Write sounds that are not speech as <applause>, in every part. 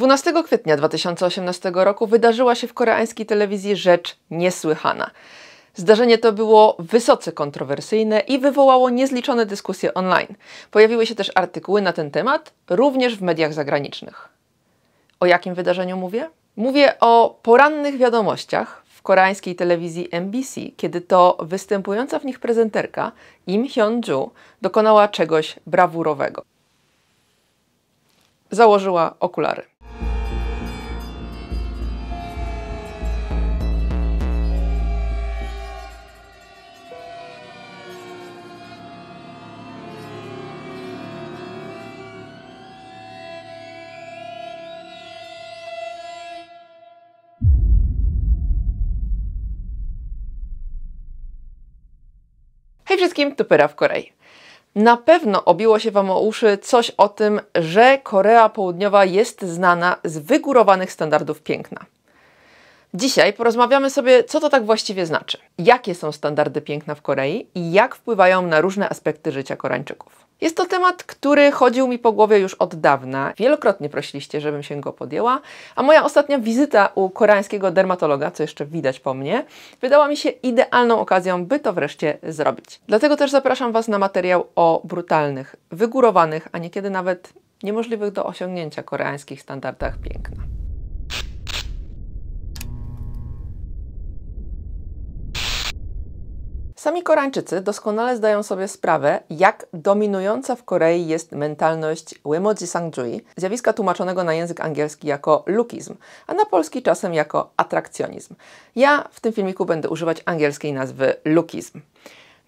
12 kwietnia 2018 roku wydarzyła się w koreańskiej telewizji rzecz niesłychana. Zdarzenie to było wysoce kontrowersyjne i wywołało niezliczone dyskusje online. Pojawiły się też artykuły na ten temat, również w mediach zagranicznych. O jakim wydarzeniu mówię? Mówię o porannych wiadomościach w koreańskiej telewizji MBC, kiedy to występująca w nich prezenterka Im Hyun-ju dokonała czegoś brawurowego. Założyła okulary. Hej wszystkim, tu Pyra w Korei. Na pewno obiło się Wam o uszy coś o tym, że Korea Południowa jest znana z wygórowanych standardów piękna. Dzisiaj porozmawiamy sobie, co to tak właściwie znaczy, jakie są standardy piękna w Korei i jak wpływają na różne aspekty życia Koreańczyków. Jest to temat, który chodził mi po głowie już od dawna. Wielokrotnie prosiliście, żebym się go podjęła, a moja ostatnia wizyta u koreańskiego dermatologa, co jeszcze widać po mnie, wydała mi się idealną okazją, by to wreszcie zrobić. Dlatego też zapraszam Was na materiał o brutalnych, wygórowanych, a niekiedy nawet niemożliwych do osiągnięcia koreańskich standardach piękna. Sami Koreańczycy doskonale zdają sobie sprawę, jak dominująca w Korei jest mentalność Wemoji Sangjui, zjawiska tłumaczonego na język angielski jako lukizm, a na polski czasem jako atrakcjonizm. Ja w tym filmiku będę używać angielskiej nazwy lukizm.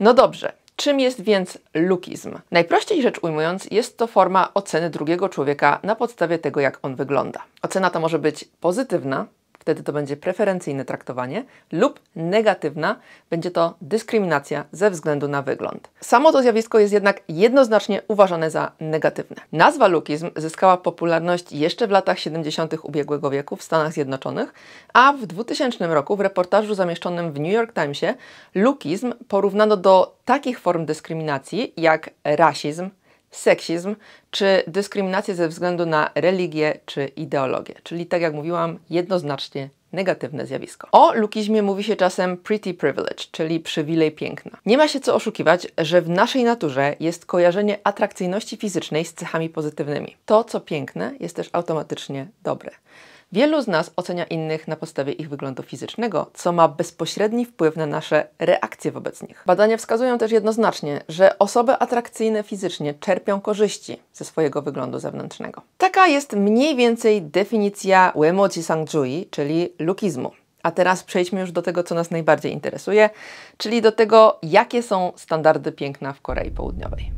No dobrze, Czym jest więc lukizm? Najprościej rzecz ujmując, jest to forma oceny drugiego człowieka na podstawie tego, jak on wygląda. Ocena ta może być pozytywna, wtedy to będzie preferencyjne traktowanie, lub negatywna, będzie to dyskryminacja ze względu na wygląd. Samo to zjawisko jest jednak jednoznacznie uważane za negatywne. Nazwa lukizm zyskała popularność jeszcze w latach 70. ubiegłego wieku w Stanach Zjednoczonych, a w 2000 roku w reportażu zamieszczonym w New York Timesie lukizm porównano do takich form dyskryminacji jak rasizm, seksizm czy dyskryminację ze względu na religię czy ideologię. Czyli, tak jak mówiłam, jednoznacznie negatywne zjawisko. O lukizmie mówi się czasem pretty privilege, czyli przywilej piękna. Nie ma się co oszukiwać, że w naszej naturze jest kojarzenie atrakcyjności fizycznej z cechami pozytywnymi. To, co piękne, jest też automatycznie dobre. Wielu z nas ocenia innych na podstawie ich wyglądu fizycznego, co ma bezpośredni wpływ na nasze reakcje wobec nich. Badania wskazują też jednoznacznie, że osoby atrakcyjne fizycznie czerpią korzyści ze swojego wyglądu zewnętrznego. Taka jest mniej więcej definicja Uemoji Sangjui, czyli lukizmu. A teraz przejdźmy już do tego, co nas najbardziej interesuje, czyli do tego, jakie są standardy piękna w Korei Południowej.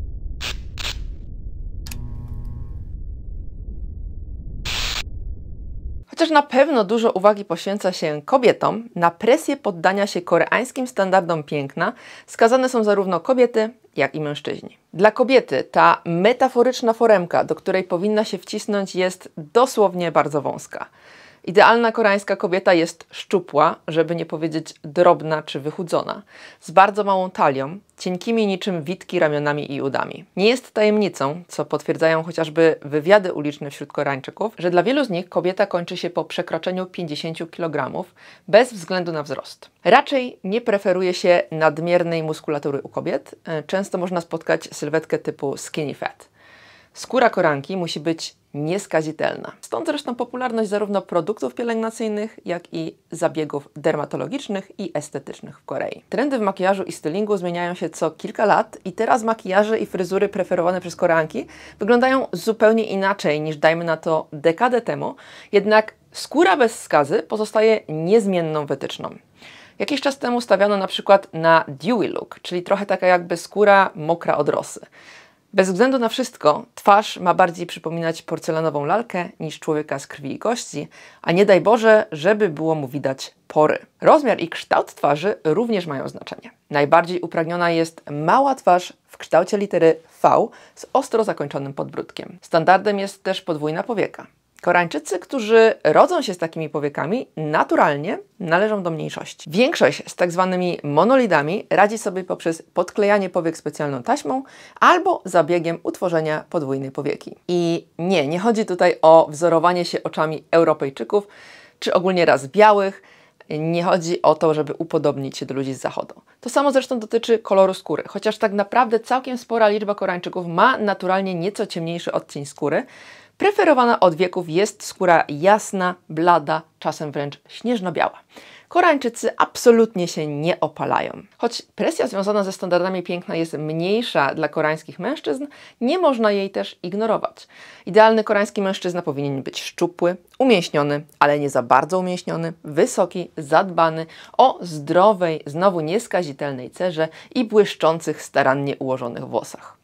Chociaż na pewno dużo uwagi poświęca się kobietom, na presję poddania się koreańskim standardom piękna skazane są zarówno kobiety, jak i mężczyźni. Dla kobiety ta metaforyczna foremka, do której powinna się wcisnąć, jest dosłownie bardzo wąska. Idealna koreańska kobieta jest szczupła, żeby nie powiedzieć drobna czy wychudzona, z bardzo małą talią, cienkimi niczym witki ramionami i udami. Nie jest tajemnicą, co potwierdzają chociażby wywiady uliczne wśród Koreańczyków, że dla wielu z nich kobieta kończy się po przekroczeniu 50 kg bez względu na wzrost. Raczej nie preferuje się nadmiernej muskulatury u kobiet. E, często można spotkać sylwetkę typu skinny fat. Skóra koranki musi być nieskazitelna. Stąd zresztą popularność zarówno produktów pielęgnacyjnych, jak i zabiegów dermatologicznych i estetycznych w Korei. Trendy w makijażu i stylingu zmieniają się co kilka lat i teraz makijaże i fryzury preferowane przez Koreanki wyglądają zupełnie inaczej niż dajmy na to dekadę temu, jednak skóra bez skazy pozostaje niezmienną wytyczną. Jakiś czas temu stawiano na przykład na dewy look, czyli trochę taka jakby skóra mokra od rosy. Bez względu na wszystko, twarz ma bardziej przypominać porcelanową lalkę niż człowieka z krwi i kości, a nie daj Boże, żeby było mu widać pory. Rozmiar i kształt twarzy również mają znaczenie. Najbardziej upragniona jest mała twarz w kształcie litery V z ostro zakończonym podbródkiem. Standardem jest też podwójna powieka. Koreańczycy, którzy rodzą się z takimi powiekami, naturalnie należą do mniejszości. Większość z tak zwanymi monolidami radzi sobie poprzez podklejanie powiek specjalną taśmą albo zabiegiem utworzenia podwójnej powieki. I nie, nie chodzi tutaj o wzorowanie się oczami Europejczyków czy ogólnie raz białych, nie chodzi o to, żeby upodobnić się do ludzi z zachodu. To samo zresztą dotyczy koloru skóry, chociaż tak naprawdę całkiem spora liczba Koreańczyków ma naturalnie nieco ciemniejszy odcień skóry, Preferowana od wieków jest skóra jasna, blada, czasem wręcz śnieżno-biała. Koreańczycy absolutnie się nie opalają. Choć presja związana ze standardami piękna jest mniejsza dla koreańskich mężczyzn, nie można jej też ignorować. Idealny koreański mężczyzna powinien być szczupły, umięśniony, ale nie za bardzo umięśniony, wysoki, zadbany, o zdrowej, znowu nieskazitelnej cerze i błyszczących starannie ułożonych włosach.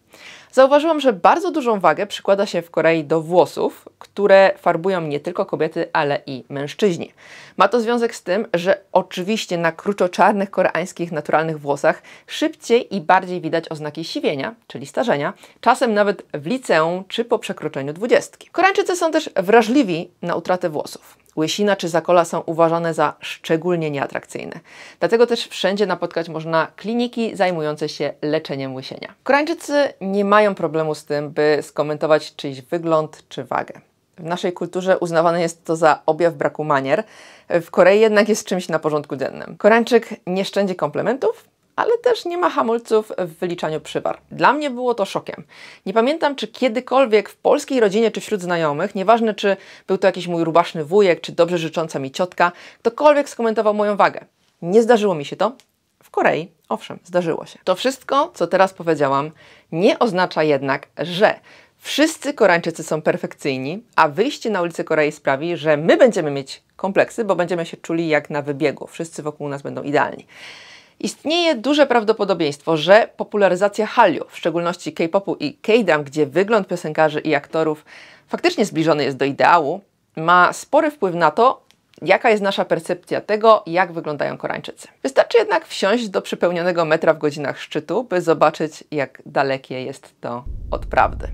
Zauważyłam, że bardzo dużą wagę przykłada się w Korei do włosów, które farbują nie tylko kobiety, ale i mężczyźni. Ma to związek z tym, że oczywiście na kruczo-czarnych koreańskich naturalnych włosach szybciej i bardziej widać oznaki siwienia, czyli starzenia, czasem nawet w liceum czy po przekroczeniu dwudziestki. Koreańczycy są też wrażliwi na utratę włosów łysina czy zakola są uważane za szczególnie nieatrakcyjne. Dlatego też wszędzie napotkać można kliniki zajmujące się leczeniem łysienia. Koreańczycy nie mają problemu z tym, by skomentować czyjś wygląd czy wagę. W naszej kulturze uznawane jest to za objaw braku manier. W Korei jednak jest czymś na porządku dziennym. Koreańczyk nie szczędzi komplementów, ale też nie ma hamulców w wyliczaniu przywar. Dla mnie było to szokiem. Nie pamiętam, czy kiedykolwiek w polskiej rodzinie czy wśród znajomych, nieważne czy był to jakiś mój rubaszny wujek, czy dobrze życząca mi ciotka, ktokolwiek skomentował moją wagę. Nie zdarzyło mi się to. W Korei, owszem, zdarzyło się. To wszystko, co teraz powiedziałam, nie oznacza jednak, że wszyscy Koreańczycy są perfekcyjni, a wyjście na ulicę Korei sprawi, że my będziemy mieć kompleksy, bo będziemy się czuli jak na wybiegu. Wszyscy wokół nas będą idealni. Istnieje duże prawdopodobieństwo, że popularyzacja Hallyu, w szczególności K-popu i K-dram, gdzie wygląd piosenkarzy i aktorów faktycznie zbliżony jest do ideału, ma spory wpływ na to, jaka jest nasza percepcja tego, jak wyglądają Koreańczycy. Wystarczy jednak wsiąść do przepełnionego metra w godzinach szczytu, by zobaczyć, jak dalekie jest to od prawdy.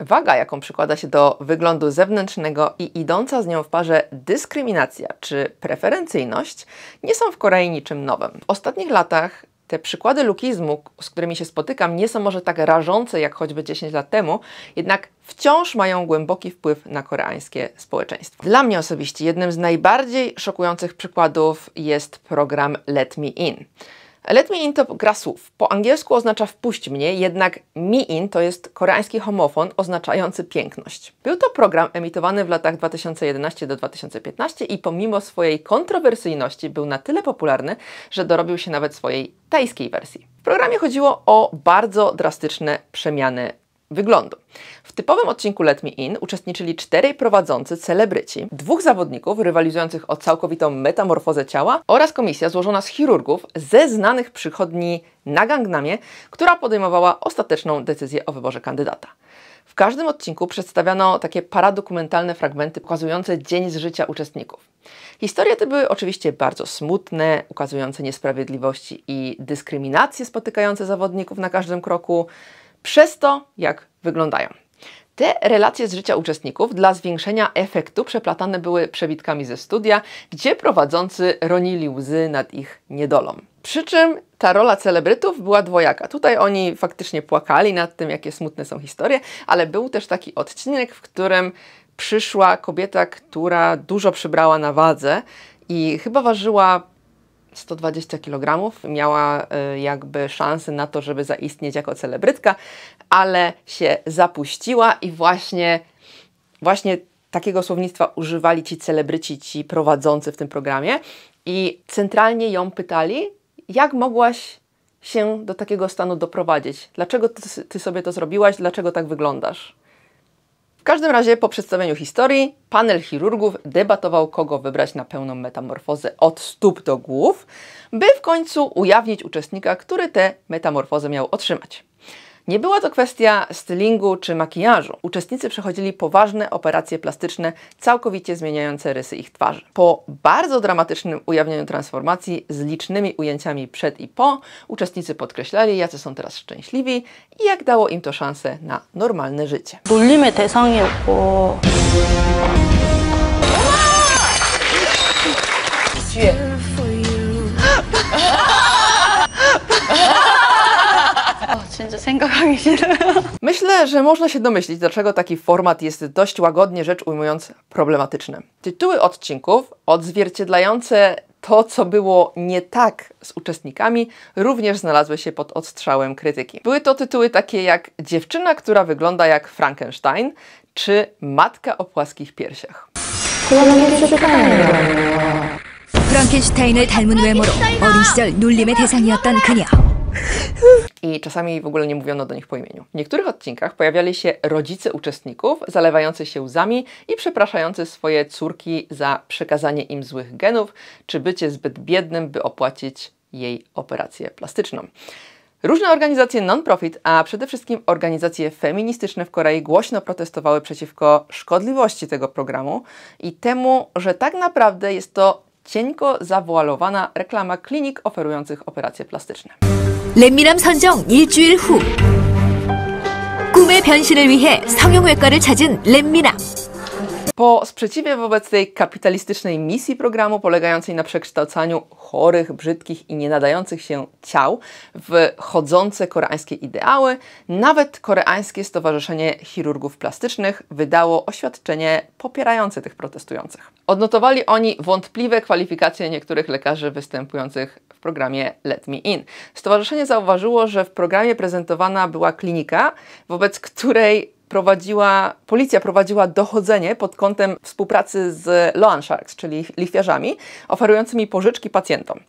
Waga, jaką przykłada się do wyglądu zewnętrznego i idąca z nią w parze dyskryminacja czy preferencyjność nie są w Korei niczym nowym. W ostatnich latach te przykłady lukizmu, z którymi się spotykam, nie są może tak rażące jak choćby 10 lat temu, jednak wciąż mają głęboki wpływ na koreańskie społeczeństwo. Dla mnie osobiście jednym z najbardziej szokujących przykładów jest program Let Me In. Let me in to gra słów. Po angielsku oznacza wpuść mnie, jednak mi in to jest koreański homofon oznaczający piękność. Był to program emitowany w latach 2011 do 2015 i pomimo swojej kontrowersyjności był na tyle popularny, że dorobił się nawet swojej tajskiej wersji. W programie chodziło o bardzo drastyczne przemiany wyglądu. W typowym odcinku Let Me In uczestniczyli czterej prowadzący celebryci, dwóch zawodników rywalizujących o całkowitą metamorfozę ciała oraz komisja złożona z chirurgów ze znanych przychodni na Gangnamie, która podejmowała ostateczną decyzję o wyborze kandydata. W każdym odcinku przedstawiano takie paradokumentalne fragmenty pokazujące dzień z życia uczestników. Historie te były oczywiście bardzo smutne, ukazujące niesprawiedliwości i dyskryminacje spotykające zawodników na każdym kroku, przez to, jak wyglądają. Te relacje z życia uczestników dla zwiększenia efektu przeplatane były przebitkami ze studia, gdzie prowadzący ronili łzy nad ich niedolą. Przy czym ta rola celebrytów była dwojaka. Tutaj oni faktycznie płakali nad tym, jakie smutne są historie, ale był też taki odcinek, w którym przyszła kobieta, która dużo przybrała na wadze i chyba ważyła 120 kg, miała y, jakby szansę na to, żeby zaistnieć jako celebrytka, ale się zapuściła i właśnie, właśnie takiego słownictwa używali ci celebryci, ci prowadzący w tym programie i centralnie ją pytali, jak mogłaś się do takiego stanu doprowadzić? Dlaczego ty, ty sobie to zrobiłaś? Dlaczego tak wyglądasz? W każdym razie po przedstawieniu historii panel chirurgów debatował, kogo wybrać na pełną metamorfozę od stóp do głów, by w końcu ujawnić uczestnika, który tę metamorfozę miał otrzymać. Nie była to kwestia stylingu czy makijażu. Uczestnicy przechodzili poważne operacje plastyczne, całkowicie zmieniające rysy ich twarzy. Po bardzo dramatycznym ujawnieniu transformacji z licznymi ujęciami przed i po, uczestnicy podkreślali, jacy są teraz szczęśliwi i jak dało im to szansę na normalne życie. 놀림의 대상이었고 뒤에 Myślę, że można się domyślić, dlaczego taki format jest dość łagodnie rzecz ujmując problematyczny. Tytuły odcinków odzwierciedlające to, co było nie tak z uczestnikami, również znalazły się pod odstrzałem krytyki. Były to tytuły takie jak Dziewczyna, która wygląda jak Frankenstein, czy Matka o płaskich piersiach. 프랑켄슈타인을 닮은 외모로 어린 시절 놀림의 대상이었던 그녀. I czasami w ogóle nie mówiono do nich po imieniu. W niektórych odcinkach pojawiali się rodzice uczestników, zalewający się łzami i przepraszający swoje córki za przekazanie im złych genów, czy bycie zbyt biednym, by opłacić jej operację plastyczną. Różne organizacje non-profit, a przede wszystkim organizacje feministyczne w Korei głośno protestowały przeciwko szkodliwości tego programu i temu, że tak naprawdę jest to cienko zawoalowana reklama klinik oferujących operacje plastyczne. 선정 일주일 후 꿈의 변신을 위해 성형외과를 찾은 po sprzeciwie wobec tej kapitalistycznej misji programu, polegającej na przekształcaniu chorych, brzydkich i nie nadających się ciał w chodzące koreańskie ideały, nawet Koreańskie Stowarzyszenie Chirurgów Plastycznych wydało oświadczenie popierające tych protestujących. Odnotowali oni wątpliwe kwalifikacje niektórych lekarzy występujących w programie Let Me In. Stowarzyszenie zauważyło, że w programie prezentowana była klinika, wobec której prowadziła, policja prowadziła dochodzenie pod kątem współpracy z loan sharks, czyli lichwiarzami, oferującymi pożyczki pacjentom.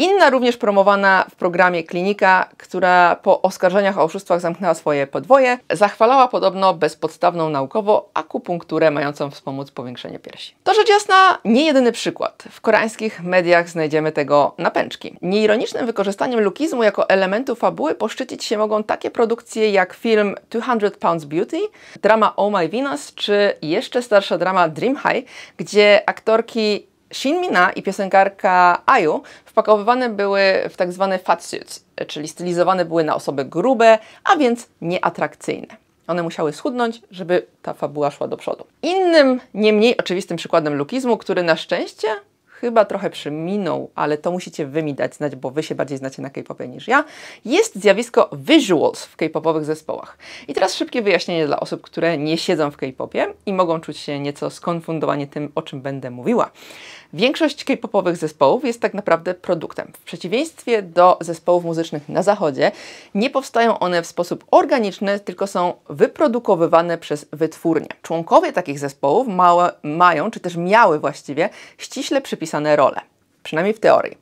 Inna również promowana w programie Klinika, która po oskarżeniach o oszustwach zamknęła swoje podwoje, zachwalała podobno bezpodstawną naukowo akupunkturę mającą wspomóc powiększenie piersi. To rzecz jasna nie jedyny przykład. W koreańskich mediach znajdziemy tego napęczki. Nieironicznym wykorzystaniem lukizmu jako elementu fabuły poszczycić się mogą takie produkcje jak film 200 Pounds Beauty, drama Oh My Venus czy jeszcze starsza drama Dream High, gdzie aktorki Shin Mina i piosenkarka Ayu wpakowywane były w tak zwane fatsuits, czyli stylizowane były na osoby grube, a więc nieatrakcyjne. One musiały schudnąć, żeby ta fabuła szła do przodu. Innym, nie mniej oczywistym przykładem lukizmu, który na szczęście chyba trochę przyminął, ale to musicie wy mi dać znać, bo wy się bardziej znacie na K-popie niż ja, jest zjawisko visuals w K-popowych zespołach. I teraz szybkie wyjaśnienie dla osób, które nie siedzą w K-popie i mogą czuć się nieco skonfundowanie tym, o czym będę mówiła. Większość k-popowych zespołów jest tak naprawdę produktem. W przeciwieństwie do zespołów muzycznych na zachodzie, nie powstają one w sposób organiczny, tylko są wyprodukowywane przez wytwórnie. Członkowie takich zespołów małe, mają, czy też miały właściwie, ściśle przypisane role. Przynajmniej w teorii.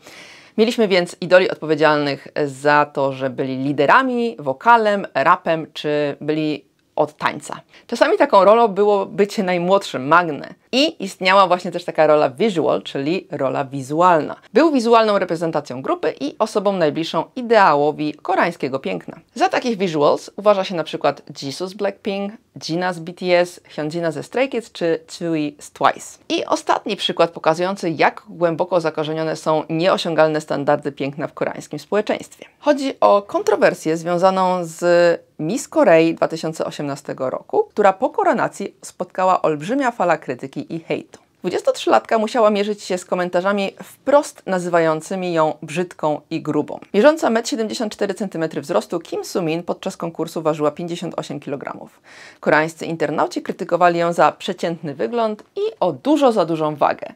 Mieliśmy więc idoli odpowiedzialnych za to, że byli liderami, wokalem, rapem, czy byli od tańca. Czasami taką rolą było bycie najmłodszym, magne. I istniała właśnie też taka rola visual, czyli rola wizualna. Był wizualną reprezentacją grupy i osobą najbliższą ideałowi koreańskiego piękna. Za takich visuals uważa się na przykład Jesus z Blackpink, Jina z BTS, Hyunjina ze Stray Kids czy Chewy z Twice. I ostatni przykład pokazujący, jak głęboko zakorzenione są nieosiągalne standardy piękna w koreańskim społeczeństwie. Chodzi o kontrowersję związaną z Miss Korei 2018 roku, która po koronacji spotkała olbrzymia fala krytyki i hejtu. 23-latka musiała mierzyć się z komentarzami wprost nazywającymi ją brzydką i grubą. Mierząca 1,74 cm wzrostu Kim Sumin podczas konkursu ważyła 58 kg. Koreańscy internauci krytykowali ją za przeciętny wygląd i o dużo za dużą wagę.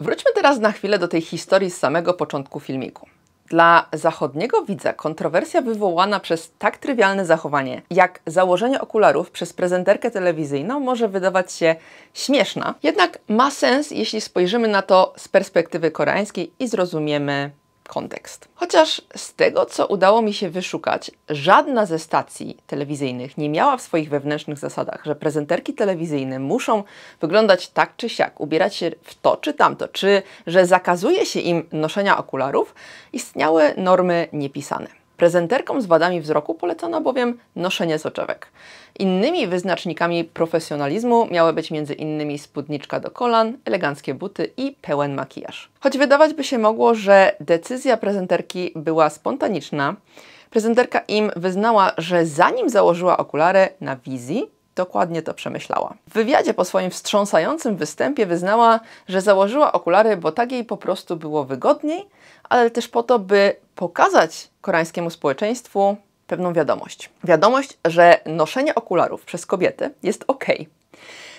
Wróćmy teraz na chwilę do tej historii z samego początku filmiku. Dla zachodniego widza kontrowersja wywołana przez tak trywialne zachowanie, jak założenie okularów przez prezenterkę telewizyjną może wydawać się śmieszna, jednak ma sens, jeśli spojrzymy na to z perspektywy koreańskiej i zrozumiemy kontekst. Chociaż z tego, co udało mi się wyszukać, żadna ze stacji telewizyjnych nie miała w swoich wewnętrznych zasadach, że prezenterki telewizyjne muszą wyglądać tak czy siak, ubierać się w to czy tamto, czy że zakazuje się im noszenia okularów, istniały normy niepisane. Prezenterkom z wadami wzroku polecono bowiem noszenie soczewek. Innymi wyznacznikami profesjonalizmu miały być m.in. spódniczka do kolan, eleganckie buty i pełen makijaż. Choć wydawać by się mogło, że decyzja prezenterki była spontaniczna, prezenterka im wyznała, że zanim założyła okulary na wizji, dokładnie to przemyślała. W wywiadzie po swoim wstrząsającym występie wyznała, że założyła okulary, bo tak jej po prostu było wygodniej, ale też po to, by pokazać koreańskiemu społeczeństwu pewną wiadomość. Wiadomość, że noszenie okularów przez kobiety jest ok.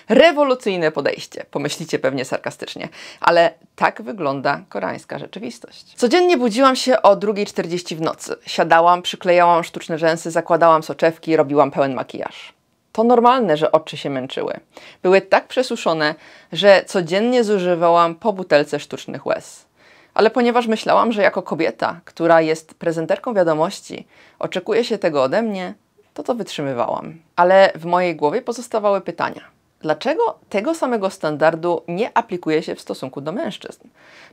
Rewolucyjne podejście, pomyślicie pewnie sarkastycznie, ale tak wygląda koreańska rzeczywistość. Codziennie budziłam się o 2.40 w nocy. Siadałam, przyklejałam sztuczne rzęsy, zakładałam soczewki, robiłam pełen makijaż. To normalne, że oczy się męczyły. Były tak przesuszone, że codziennie zużywałam po butelce sztucznych łez ale ponieważ myślałam, że jako kobieta, która jest prezenterką wiadomości, oczekuje się tego ode mnie, to to wytrzymywałam. Ale w mojej głowie pozostawały pytania. Dlaczego tego samego standardu nie aplikuje się w stosunku do mężczyzn?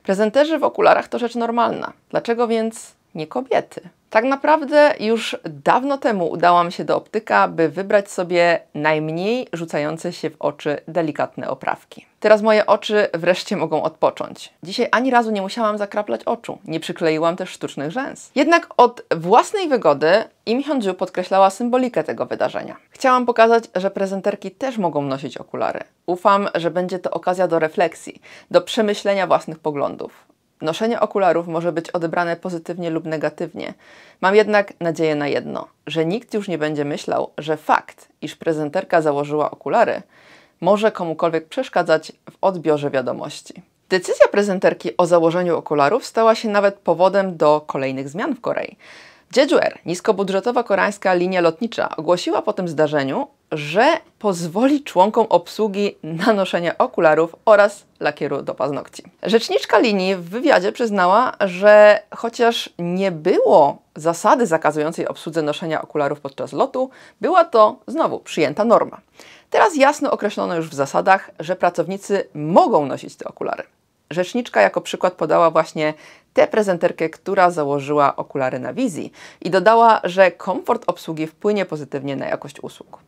Prezenterzy w okularach to rzecz normalna. Dlaczego więc nie kobiety. Tak naprawdę już dawno temu udałam się do optyka, by wybrać sobie najmniej rzucające się w oczy delikatne oprawki. Teraz moje oczy wreszcie mogą odpocząć. Dzisiaj ani razu nie musiałam zakraplać oczu, nie przykleiłam też sztucznych rzęs. Jednak od własnej wygody Im Hyun-ju podkreślała symbolikę tego wydarzenia. Chciałam pokazać, że prezenterki też mogą nosić okulary. Ufam, że będzie to okazja do refleksji, do przemyślenia własnych poglądów. Noszenie okularów może być odebrane pozytywnie lub negatywnie. Mam jednak nadzieję na jedno, że nikt już nie będzie myślał, że fakt, iż prezenterka założyła okulary, może komukolwiek przeszkadzać w odbiorze wiadomości. Decyzja prezenterki o założeniu okularów stała się nawet powodem do kolejnych zmian w Korei. Jeju Air, niskobudżetowa koreańska linia lotnicza, ogłosiła po tym zdarzeniu, że pozwoli członkom obsługi na noszenie okularów oraz lakieru do paznokci. Rzeczniczka linii w wywiadzie przyznała, że chociaż nie było zasady zakazującej obsłudze noszenia okularów podczas lotu, była to znowu przyjęta norma. Teraz jasno określono już w zasadach, że pracownicy mogą nosić te okulary. Rzeczniczka jako przykład podała właśnie tę prezenterkę, która założyła okulary na wizji i dodała, że komfort obsługi wpłynie pozytywnie na jakość usług.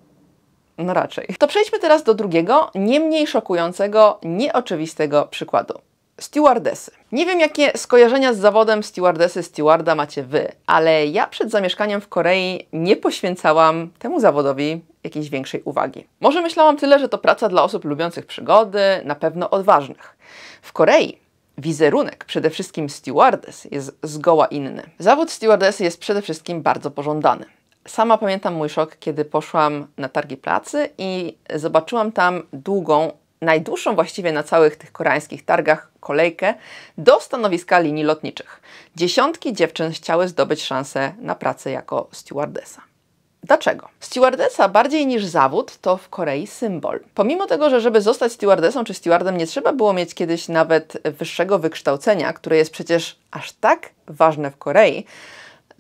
No raczej. To przejdźmy teraz do drugiego, nie mniej szokującego, nieoczywistego przykładu. Stewardesy. Nie wiem, jakie skojarzenia z zawodem stewardesy, stewarda macie wy, ale ja przed zamieszkaniem w Korei nie poświęcałam temu zawodowi jakiejś większej uwagi. Może myślałam tyle, że to praca dla osób lubiących przygody, na pewno odważnych. W Korei wizerunek przede wszystkim stewardess, jest zgoła inny. Zawód stewardesy jest przede wszystkim bardzo pożądany. Sama pamiętam mój szok, kiedy poszłam na targi pracy i zobaczyłam tam długą, najdłuższą właściwie na całych tych koreańskich targach kolejkę do stanowiska linii lotniczych. Dziesiątki dziewczyn chciały zdobyć szansę na pracę jako stewardesa. Dlaczego? Stewardesa bardziej niż zawód to w Korei symbol. Pomimo tego, że żeby zostać stewardesą czy stewardem nie trzeba było mieć kiedyś nawet wyższego wykształcenia, które jest przecież aż tak ważne w Korei,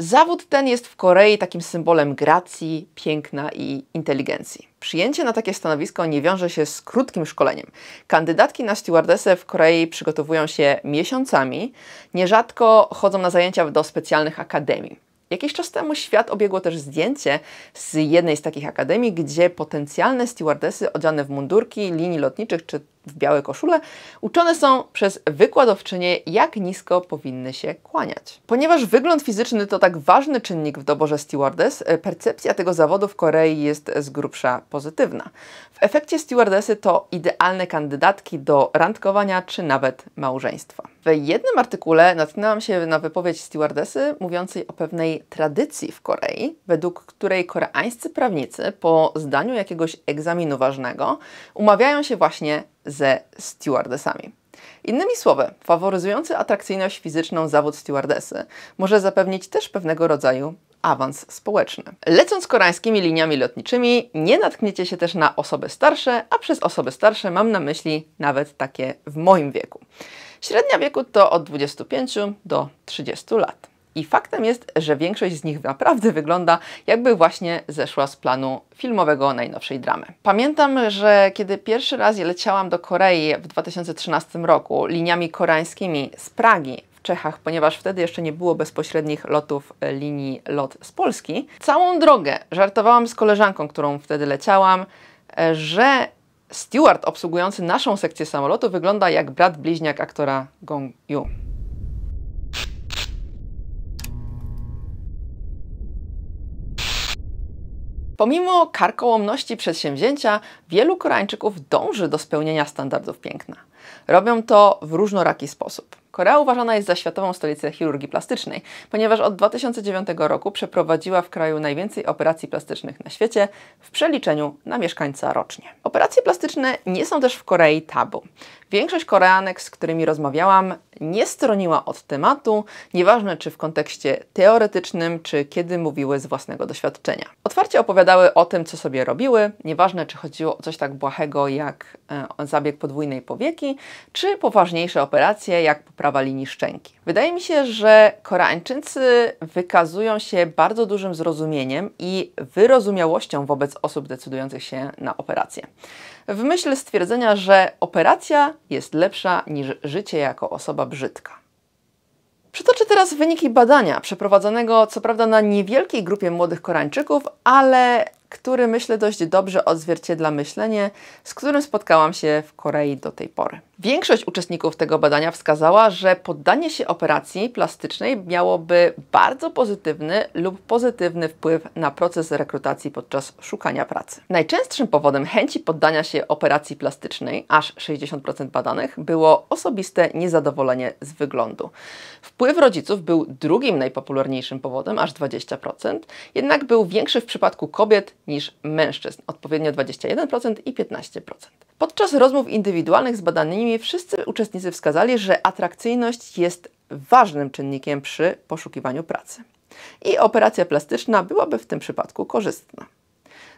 Zawód ten jest w Korei takim symbolem gracji, piękna i inteligencji. Przyjęcie na takie stanowisko nie wiąże się z krótkim szkoleniem. Kandydatki na stewardesę w Korei przygotowują się miesiącami, nierzadko chodzą na zajęcia do specjalnych akademii. Jakiś czas temu świat obiegło też zdjęcie z jednej z takich akademii, gdzie potencjalne stewardesy odziane w mundurki linii lotniczych czy w białe koszule uczone są przez wykładowczynię, jak nisko powinny się kłaniać. Ponieważ wygląd fizyczny to tak ważny czynnik w doborze stewardess, e, percepcja tego zawodu w Korei jest z grubsza pozytywna. W efekcie stewardesy to idealne kandydatki do randkowania czy nawet małżeństwa. W jednym artykule natknęłam się na wypowiedź stewardesy mówiącej o pewnej tradycji w Korei, według której koreańscy prawnicy po zdaniu jakiegoś egzaminu ważnego umawiają się właśnie ze stewardesami. Innymi słowy, faworyzujący atrakcyjność fizyczną zawód stewardesy może zapewnić też pewnego rodzaju awans społeczny. Lecąc koreańskimi liniami lotniczymi, nie natkniecie się też na osoby starsze, a przez osoby starsze mam na myśli nawet takie w moim wieku. Średnia wieku to od 25 do 30 lat. I faktem jest, że większość z nich naprawdę wygląda, jakby właśnie zeszła z planu filmowego najnowszej dramy. Pamiętam, że kiedy pierwszy raz leciałam do Korei w 2013 roku liniami koreańskimi z Pragi, w Czechach, ponieważ wtedy jeszcze nie było bezpośrednich lotów e, linii lot z Polski. Całą drogę żartowałam z koleżanką, którą wtedy leciałam, e, że Steward obsługujący naszą sekcję samolotu wygląda jak brat bliźniak aktora Gong Yu. Pomimo karkołomności przedsięwzięcia, wielu Koreańczyków dąży do spełnienia standardów piękna. Robią to w różnoraki sposób. Korea uważana jest za światową stolicę chirurgii plastycznej, ponieważ od 2009 roku przeprowadziła w kraju najwięcej operacji plastycznych na świecie w przeliczeniu na mieszkańca rocznie. Operacje plastyczne nie są też w Korei tabu. Większość Koreanek, z którymi rozmawiałam, nie stroniła od tematu, nieważne czy w kontekście teoretycznym, czy kiedy mówiły z własnego doświadczenia. Otwarcie opowiadały o tym, co sobie robiły, nieważne czy chodziło o coś tak błahego jak e, zabieg podwójnej powieki, czy poważniejsze operacje jak prawa linii szczęki. Wydaje mi się, że Koreańczycy wykazują się bardzo dużym zrozumieniem i wyrozumiałością wobec osób decydujących się na operację. W myśl stwierdzenia, że operacja jest lepsza niż życie jako osoba brzydka. Przytoczę teraz wyniki badania przeprowadzonego co prawda na niewielkiej grupie młodych Koreańczyków, ale który myślę dość dobrze odzwierciedla myślenie, z którym spotkałam się w Korei do tej pory. Większość uczestników tego badania wskazała, że poddanie się operacji plastycznej miałoby bardzo pozytywny lub pozytywny wpływ na proces rekrutacji podczas szukania pracy. Najczęstszym powodem chęci poddania się operacji plastycznej, aż 60% badanych, było osobiste niezadowolenie z wyglądu. Wpływ rodziców był drugim najpopularniejszym powodem, aż 20%, jednak był większy w przypadku kobiet niż mężczyzn, odpowiednio 21% i 15%. Podczas rozmów indywidualnych z badanymi wszyscy uczestnicy wskazali, że atrakcyjność jest ważnym czynnikiem przy poszukiwaniu pracy. I operacja plastyczna byłaby w tym przypadku korzystna.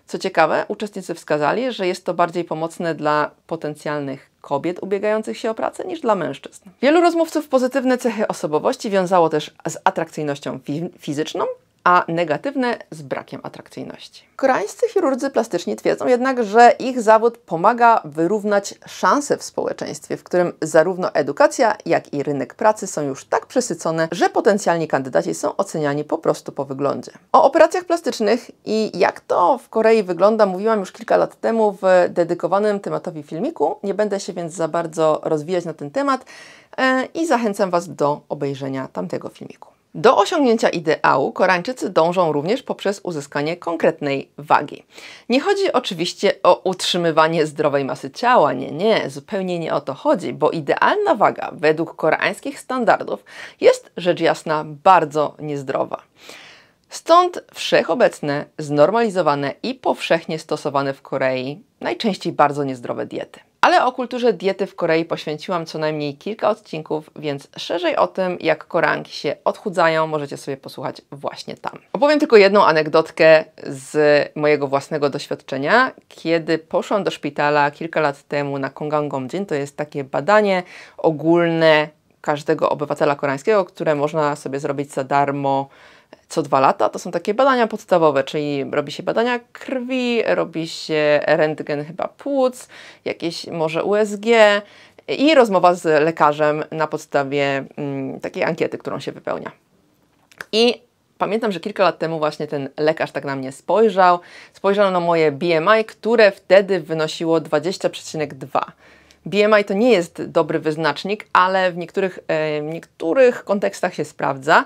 Co ciekawe, uczestnicy wskazali, że jest to bardziej pomocne dla potencjalnych kobiet ubiegających się o pracę niż dla mężczyzn. Wielu rozmówców pozytywne cechy osobowości wiązało też z atrakcyjnością fi fizyczną a negatywne z brakiem atrakcyjności. Koreańscy chirurdzy plastyczni twierdzą jednak, że ich zawód pomaga wyrównać szanse w społeczeństwie, w którym zarówno edukacja, jak i rynek pracy są już tak przesycone, że potencjalni kandydaci są oceniani po prostu po wyglądzie. O operacjach plastycznych i jak to w Korei wygląda mówiłam już kilka lat temu w dedykowanym tematowi filmiku, nie będę się więc za bardzo rozwijać na ten temat e, i zachęcam Was do obejrzenia tamtego filmiku. Do osiągnięcia ideału Koreańczycy dążą również poprzez uzyskanie konkretnej wagi. Nie chodzi oczywiście o utrzymywanie zdrowej masy ciała, nie, nie, zupełnie nie o to chodzi, bo idealna waga według koreańskich standardów jest rzecz jasna bardzo niezdrowa. Stąd wszechobecne, znormalizowane i powszechnie stosowane w Korei najczęściej bardzo niezdrowe diety. Ale o kulturze diety w Korei poświęciłam co najmniej kilka odcinków, więc szerzej o tym, jak koranki się odchudzają, możecie sobie posłuchać właśnie tam. Opowiem tylko jedną anegdotkę z mojego własnego doświadczenia. Kiedy poszłam do szpitala kilka lat temu na Kongangomjin, to jest takie badanie ogólne każdego obywatela koreańskiego, które można sobie zrobić za darmo co dwa lata. To są takie badania podstawowe, czyli robi się badania krwi, robi się rentgen chyba płuc, jakieś może USG, i rozmowa z lekarzem na podstawie mm, takiej ankiety, którą się wypełnia. I pamiętam, że kilka lat temu właśnie ten lekarz tak na mnie spojrzał, spojrzał na moje BMI, które wtedy wynosiło 20,2. BMI to nie jest dobry wyznacznik, ale w niektórych, w e, niektórych kontekstach się sprawdza.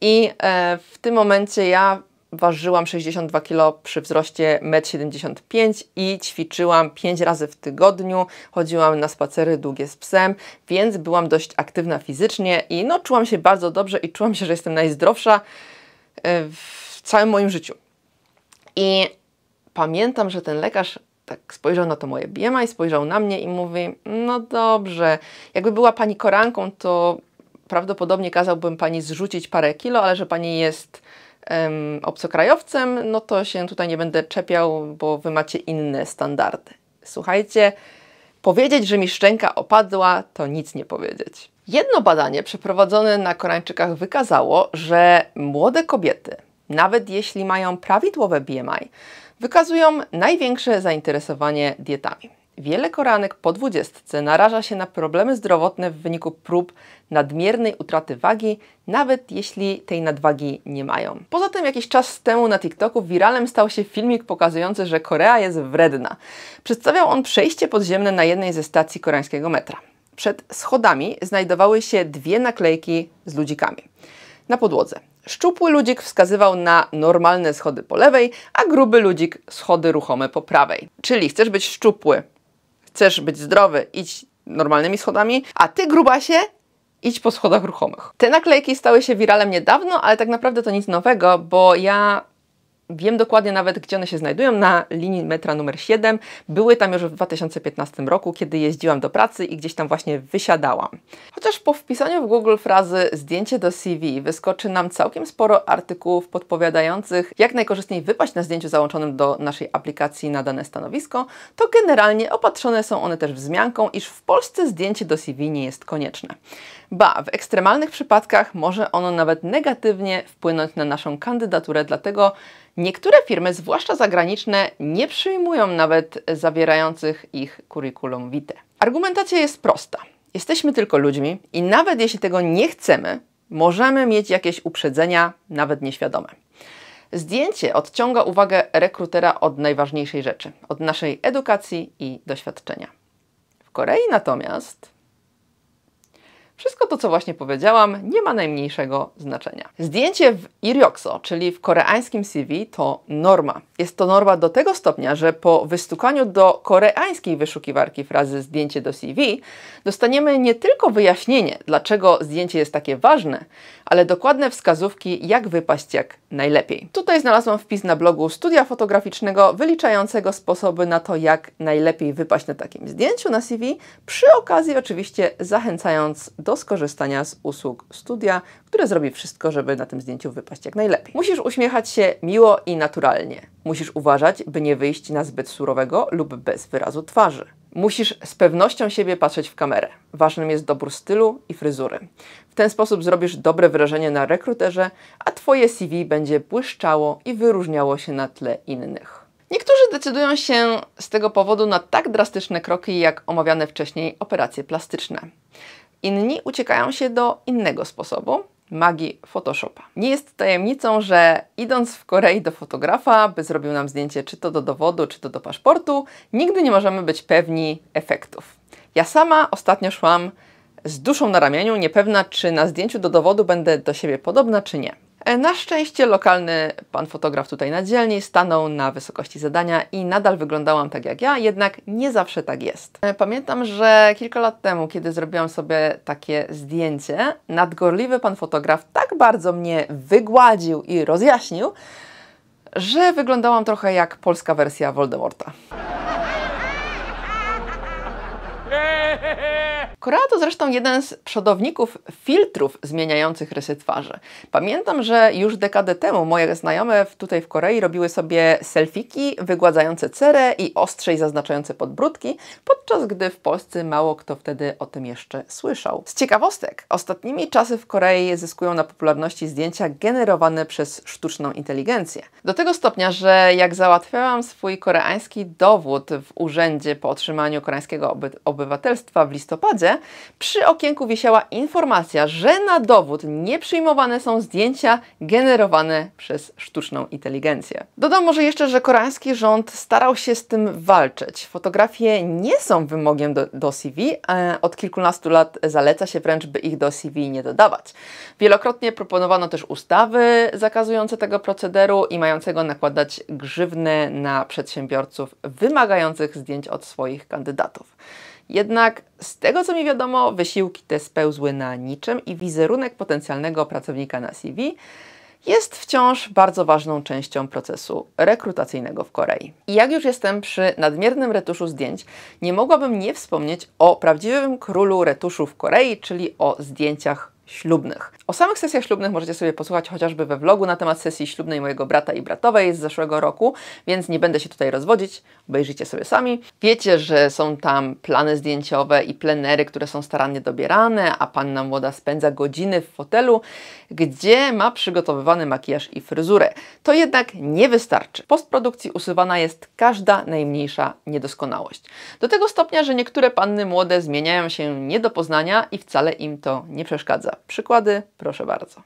I e, w tym momencie ja ważyłam 62 kg przy wzroście 1,75 m i ćwiczyłam 5 razy w tygodniu, chodziłam na spacery długie z psem, więc byłam dość aktywna fizycznie i no, czułam się bardzo dobrze i czułam się, że jestem najzdrowsza e, w całym moim życiu. I pamiętam, że ten lekarz tak spojrzał na to moje BMI, spojrzał na mnie i mówi, no dobrze, jakby była pani koranką, to prawdopodobnie kazałbym pani zrzucić parę kilo, ale że pani jest um, obcokrajowcem, no to się tutaj nie będę czepiał, bo wy macie inne standardy. Słuchajcie, powiedzieć, że mi szczęka opadła, to nic nie powiedzieć. Jedno badanie przeprowadzone na Koreańczykach wykazało, że młode kobiety, nawet jeśli mają prawidłowe BMI, wykazują największe zainteresowanie dietami. Wiele koranek po dwudziestce naraża się na problemy zdrowotne w wyniku prób nadmiernej utraty wagi, nawet jeśli tej nadwagi nie mają. Poza tym jakiś czas temu na TikToku wiralem stał się filmik pokazujący, że Korea jest wredna. Przedstawiał on przejście podziemne na jednej ze stacji koreańskiego metra. Przed schodami znajdowały się dwie naklejki z ludzikami na podłodze. Szczupły ludzik wskazywał na normalne schody po lewej, a gruby ludzik schody ruchome po prawej. Czyli chcesz być szczupły, chcesz być zdrowy, idź normalnymi schodami, a ty grubasie idź po schodach ruchomych. Te naklejki stały się wiralem niedawno, ale tak naprawdę to nic nowego, bo ja Wiem dokładnie nawet, gdzie one się znajdują, na linii metra numer 7. Były tam już w 2015 roku, kiedy jeździłam do pracy i gdzieś tam właśnie wysiadałam. Chociaż po wpisaniu w Google frazy zdjęcie do CV wyskoczy nam całkiem sporo artykułów podpowiadających, jak najkorzystniej wypaść na zdjęciu załączonym do naszej aplikacji na dane stanowisko, to generalnie opatrzone są one też wzmianką, iż w Polsce zdjęcie do CV nie jest konieczne. Ba, w ekstremalnych przypadkach może ono nawet negatywnie wpłynąć na naszą kandydaturę, dlatego niektóre firmy, zwłaszcza zagraniczne, nie przyjmują nawet zawierających ich curriculum vitae. Argumentacja jest prosta. Jesteśmy tylko ludźmi i nawet jeśli tego nie chcemy, możemy mieć jakieś uprzedzenia, nawet nieświadome. Zdjęcie odciąga uwagę rekrutera od najważniejszej rzeczy od naszej edukacji i doświadczenia. W Korei natomiast wszystko to, co właśnie powiedziałam, nie ma najmniejszego znaczenia. Zdjęcie w Iryokso, czyli w koreańskim CV, to norma. Jest to norma do tego stopnia, że po wystukaniu do koreańskiej wyszukiwarki frazy zdjęcie do CV, dostaniemy nie tylko wyjaśnienie, dlaczego zdjęcie jest takie ważne, ale dokładne wskazówki, jak wypaść jak najlepiej. Tutaj znalazłam wpis na blogu studia fotograficznego wyliczającego sposoby na to, jak najlepiej wypaść na takim zdjęciu na CV, przy okazji oczywiście zachęcając do skorzystania z usług studia, które zrobi wszystko, żeby na tym zdjęciu wypaść jak najlepiej. Musisz uśmiechać się miło i naturalnie. Musisz uważać, by nie wyjść na zbyt surowego lub bez wyrazu twarzy. Musisz z pewnością siebie patrzeć w kamerę. Ważnym jest dobór stylu i fryzury. W ten sposób zrobisz dobre wrażenie na rekruterze, a twoje CV będzie błyszczało i wyróżniało się na tle innych. Niektórzy decydują się z tego powodu na tak drastyczne kroki, jak omawiane wcześniej operacje plastyczne. Inni uciekają się do innego sposobu, magii Photoshopa. Nie jest tajemnicą, że idąc w Korei do fotografa, by zrobił nam zdjęcie czy to do dowodu, czy to do paszportu, nigdy nie możemy być pewni efektów. Ja sama ostatnio szłam z duszą na ramieniu, niepewna, czy na zdjęciu do dowodu będę do siebie podobna, czy nie. E, na szczęście lokalny pan fotograf tutaj na dzielni stanął na wysokości zadania i nadal wyglądałam tak jak ja, jednak nie zawsze tak jest. E, pamiętam, że kilka lat temu, kiedy zrobiłam sobie takie zdjęcie, nadgorliwy pan fotograf tak bardzo mnie wygładził i rozjaśnił, że wyglądałam trochę jak polska wersja Voldemorta. <laughs> Korea to zresztą jeden z przodowników filtrów zmieniających rysy twarzy. Pamiętam, że już dekadę temu moje znajome tutaj w Korei robiły sobie selfiki wygładzające cerę i ostrzej zaznaczające podbródki, podczas gdy w Polsce mało kto wtedy o tym jeszcze słyszał. Z ciekawostek, ostatnimi czasy w Korei zyskują na popularności zdjęcia generowane przez sztuczną inteligencję. Do tego stopnia, że jak załatwiałam swój koreański dowód w urzędzie po otrzymaniu koreańskiego obywatelstwa w listopadzie, przy okienku wisiała informacja, że na dowód nie przyjmowane są zdjęcia generowane przez sztuczną inteligencję. Dodam może jeszcze, że koreański rząd starał się z tym walczyć. Fotografie nie są wymogiem do, do CV, e, od kilkunastu lat zaleca się wręcz, by ich do CV nie dodawać. Wielokrotnie proponowano też ustawy zakazujące tego procederu i mającego nakładać grzywny na przedsiębiorców wymagających zdjęć od swoich kandydatów. Jednak z tego co mi wiadomo, wysiłki te spełzły na niczym i wizerunek potencjalnego pracownika na CV jest wciąż bardzo ważną częścią procesu rekrutacyjnego w Korei. I jak już jestem przy nadmiernym retuszu zdjęć, nie mogłabym nie wspomnieć o prawdziwym królu retuszu w Korei, czyli o zdjęciach ślubnych. O samych sesjach ślubnych możecie sobie posłuchać chociażby we vlogu na temat sesji ślubnej mojego brata i bratowej z zeszłego roku, więc nie będę się tutaj rozwodzić, obejrzyjcie sobie sami. Wiecie, że są tam plany zdjęciowe i plenery, które są starannie dobierane, a panna młoda spędza godziny w fotelu, gdzie ma przygotowywany makijaż i fryzurę. To jednak nie wystarczy. W postprodukcji usuwana jest każda najmniejsza niedoskonałość. Do tego stopnia, że niektóre panny młode zmieniają się nie do poznania i wcale im to nie przeszkadza. Przykłady, proszę bardzo.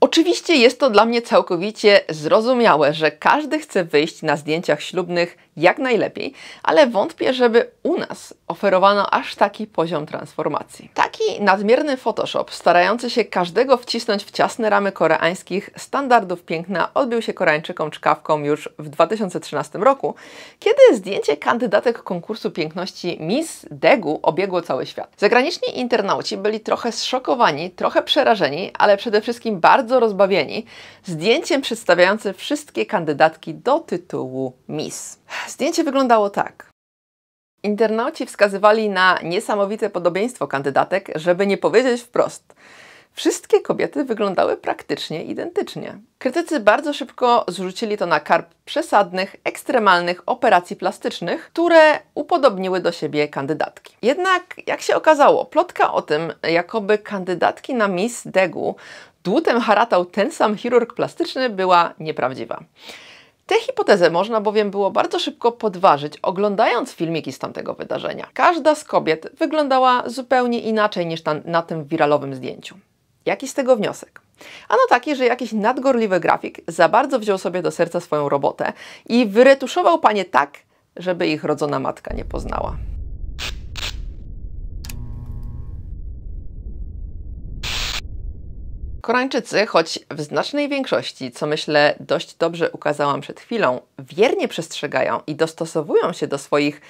Oczywiście jest to dla mnie całkowicie zrozumiałe, że każdy chce wyjść na zdjęciach ślubnych jak najlepiej, ale wątpię, żeby u nas oferowano aż taki poziom transformacji. Taki nadmierny Photoshop, starający się każdego wcisnąć w ciasne ramy koreańskich standardów piękna, odbił się Koreańczykom czkawką już w 2013 roku, kiedy zdjęcie kandydatek konkursu piękności Miss Degu obiegło cały świat. Zagraniczni internauci byli trochę zszokowani, trochę przerażeni, ale przede wszystkim bardzo rozbawieni zdjęciem przedstawiającym wszystkie kandydatki do tytułu Miss. Zdjęcie wyglądało tak. Internauci wskazywali na niesamowite podobieństwo kandydatek, żeby nie powiedzieć wprost. Wszystkie kobiety wyglądały praktycznie identycznie. Krytycy bardzo szybko zrzucili to na karp przesadnych, ekstremalnych operacji plastycznych, które upodobniły do siebie kandydatki. Jednak, jak się okazało, plotka o tym, jakoby kandydatki na Miss Degu dłutem haratał ten sam chirurg plastyczny, była nieprawdziwa. Tę hipotezę można bowiem było bardzo szybko podważyć, oglądając filmiki z tamtego wydarzenia. Każda z kobiet wyglądała zupełnie inaczej niż tam, na tym wiralowym zdjęciu. Jaki z tego wniosek? Ano taki, że jakiś nadgorliwy grafik za bardzo wziął sobie do serca swoją robotę i wyretuszował panie tak, żeby ich rodzona matka nie poznała. Koreańczycy, choć w znacznej większości, co myślę dość dobrze ukazałam przed chwilą, wiernie przestrzegają i dostosowują się do swoich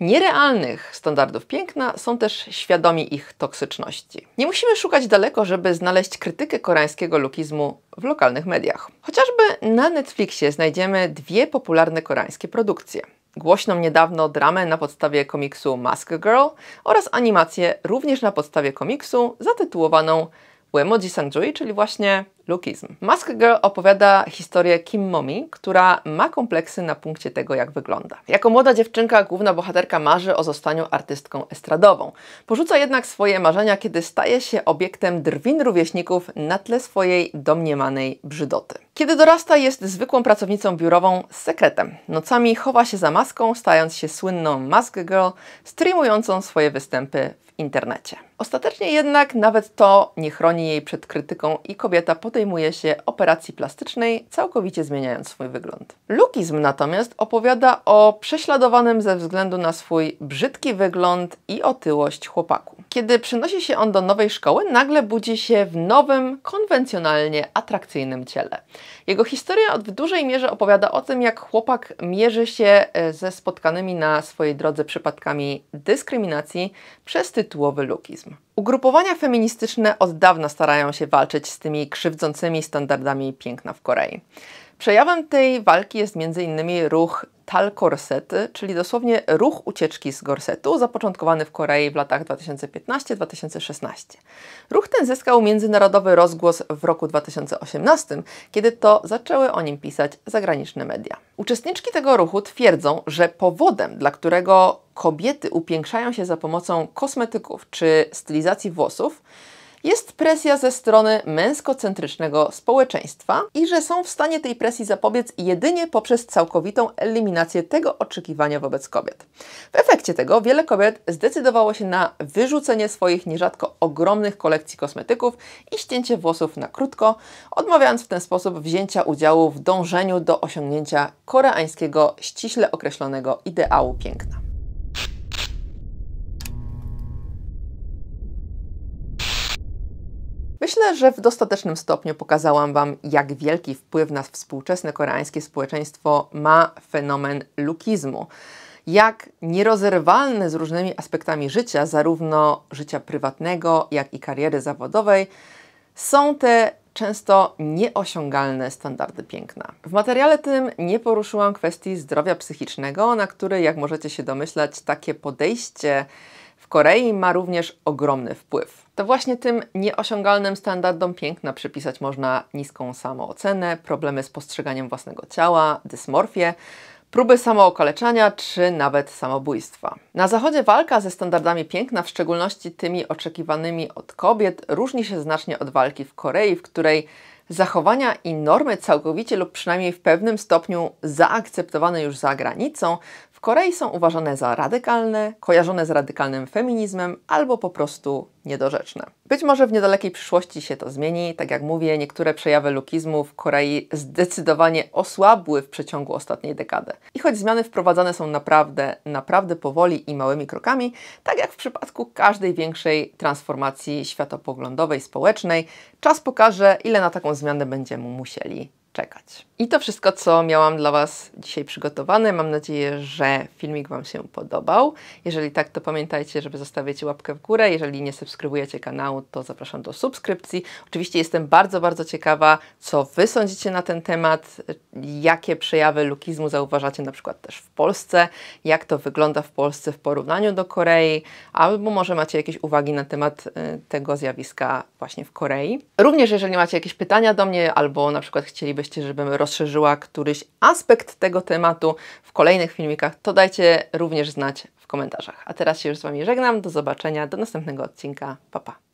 nierealnych standardów piękna, są też świadomi ich toksyczności. Nie musimy szukać daleko, żeby znaleźć krytykę koreańskiego lukizmu w lokalnych mediach. Chociażby na Netflixie znajdziemy dwie popularne koreańskie produkcje. Głośną niedawno dramę na podstawie komiksu Mask Girl oraz animację również na podstawie komiksu zatytułowaną Uemoji Sanjui, czyli właśnie lukizm. Mask Girl opowiada historię Kim Momi, która ma kompleksy na punkcie tego, jak wygląda. Jako młoda dziewczynka główna bohaterka marzy o zostaniu artystką estradową. Porzuca jednak swoje marzenia, kiedy staje się obiektem drwin rówieśników na tle swojej domniemanej brzydoty. Kiedy dorasta, jest zwykłą pracownicą biurową z sekretem. Nocami chowa się za maską, stając się słynną Mask Girl, streamującą swoje występy w internecie. Ostatecznie jednak nawet to nie chroni jej przed krytyką i kobieta podejmuje się operacji plastycznej, całkowicie zmieniając swój wygląd. Lukizm natomiast opowiada o prześladowanym ze względu na swój brzydki wygląd i otyłość chłopaku. Kiedy przynosi się on do nowej szkoły, nagle budzi się w nowym, konwencjonalnie atrakcyjnym ciele. Jego historia w dużej mierze opowiada o tym, jak chłopak mierzy się e, ze spotkanymi na swojej drodze przypadkami dyskryminacji przez tytułowy lukizm. Ugrupowania feministyczne od dawna starają się walczyć z tymi krzywdzącymi standardami piękna w Korei. Przejawem tej walki jest m.in. ruch Tal czyli dosłownie ruch ucieczki z gorsetu, zapoczątkowany w Korei w latach 2015-2016. Ruch ten zyskał międzynarodowy rozgłos w roku 2018, kiedy to zaczęły o nim pisać zagraniczne media. Uczestniczki tego ruchu twierdzą, że powodem, dla którego kobiety upiększają się za pomocą kosmetyków czy stylizacji włosów, jest presja ze strony męskocentrycznego społeczeństwa i że są w stanie tej presji zapobiec jedynie poprzez całkowitą eliminację tego oczekiwania wobec kobiet. W efekcie tego wiele kobiet zdecydowało się na wyrzucenie swoich nierzadko ogromnych kolekcji kosmetyków i ścięcie włosów na krótko, odmawiając w ten sposób wzięcia udziału w dążeniu do osiągnięcia koreańskiego ściśle określonego ideału piękna. Myślę, że w dostatecznym stopniu pokazałam Wam, jak wielki wpływ na współczesne koreańskie społeczeństwo ma fenomen lukizmu. Jak nierozerwalne z różnymi aspektami życia, zarówno życia prywatnego, jak i kariery zawodowej, są te często nieosiągalne standardy piękna. W materiale tym nie poruszyłam kwestii zdrowia psychicznego, na który, jak możecie się domyślać, takie podejście w Korei ma również ogromny wpływ. To właśnie tym nieosiągalnym standardom piękna przypisać można niską samoocenę, problemy z postrzeganiem własnego ciała, dysmorfię, próby samookaleczania czy nawet samobójstwa. Na zachodzie walka ze standardami piękna, w szczególności tymi oczekiwanymi od kobiet, różni się znacznie od walki w Korei, w której zachowania i normy całkowicie lub przynajmniej w pewnym stopniu zaakceptowane już za granicą w Korei są uważane za radykalne, kojarzone z radykalnym feminizmem albo po prostu niedorzeczne. Być może w niedalekiej przyszłości się to zmieni. Tak jak mówię, niektóre przejawy lukizmu w Korei zdecydowanie osłabły w przeciągu ostatniej dekady. I choć zmiany wprowadzane są naprawdę, naprawdę powoli i małymi krokami, tak jak w przypadku każdej większej transformacji światopoglądowej, społecznej, czas pokaże, ile na taką zmianę będziemy musieli czekać. I to wszystko, co miałam dla Was dzisiaj przygotowane. Mam nadzieję, że filmik Wam się podobał. Jeżeli tak, to pamiętajcie, żeby zostawić łapkę w górę. Jeżeli nie subskrybujecie kanału, to zapraszam do subskrypcji. Oczywiście jestem bardzo, bardzo ciekawa, co Wy sądzicie na ten temat, jakie przejawy lukizmu zauważacie na przykład też w Polsce, jak to wygląda w Polsce w porównaniu do Korei, albo może macie jakieś uwagi na temat y, tego zjawiska właśnie w Korei. Również jeżeli macie jakieś pytania do mnie, albo na przykład chcielibyście chcielibyście, żebym rozszerzyła któryś aspekt tego tematu w kolejnych filmikach, to dajcie również znać w komentarzach. A teraz się już z Wami żegnam, do zobaczenia, do następnego odcinka, pa pa!